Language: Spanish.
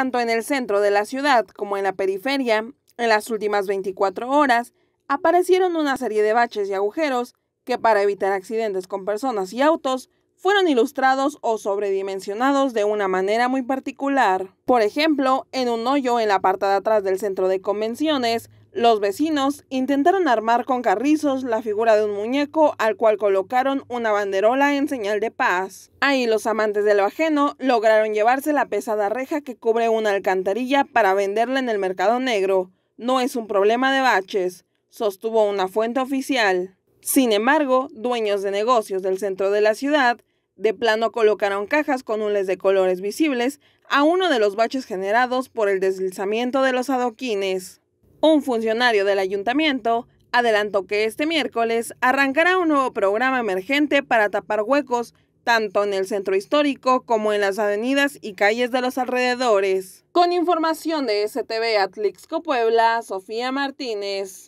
tanto en el centro de la ciudad como en la periferia, en las últimas 24 horas aparecieron una serie de baches y agujeros que para evitar accidentes con personas y autos fueron ilustrados o sobredimensionados de una manera muy particular. Por ejemplo, en un hoyo en la parte de atrás del centro de convenciones, los vecinos intentaron armar con carrizos la figura de un muñeco al cual colocaron una banderola en señal de paz. Ahí los amantes de lo ajeno lograron llevarse la pesada reja que cubre una alcantarilla para venderla en el mercado negro. No es un problema de baches, sostuvo una fuente oficial. Sin embargo, dueños de negocios del centro de la ciudad de plano colocaron cajas con hules de colores visibles a uno de los baches generados por el deslizamiento de los adoquines. Un funcionario del ayuntamiento adelantó que este miércoles arrancará un nuevo programa emergente para tapar huecos tanto en el centro histórico como en las avenidas y calles de los alrededores. Con información de STV Atlixco Puebla, Sofía Martínez.